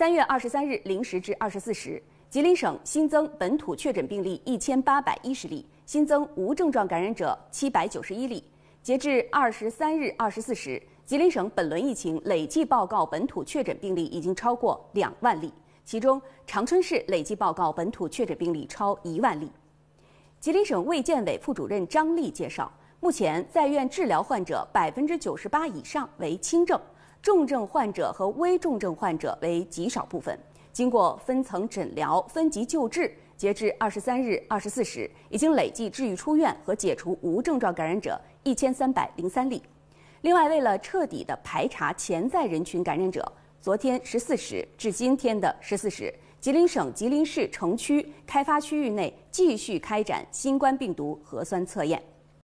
三月二十三日零时至二十四时，吉林省新增本土确诊病例一千八百一十例，新增无症状感染者七百九十一例。截至二十三日二十四时，吉林省本轮疫情累计报告本土确诊病例已经超过两万例，其中长春市累计报告本土确诊病例超一万例。吉林省卫健委副主任张丽介绍，目前在院治疗患者百分之九十八以上为轻症。重症患者和危重症患者为极少部分，经过分层诊疗、分级救治，截至二十三日二十四时，已经累计治愈出院和解除无症状感染者一千三百零三例。另外，为了彻底的排查潜在人群感染者，昨天十四时至今天的十四时，吉林省吉林市城区开发区域内继续开展新冠病毒核酸测验。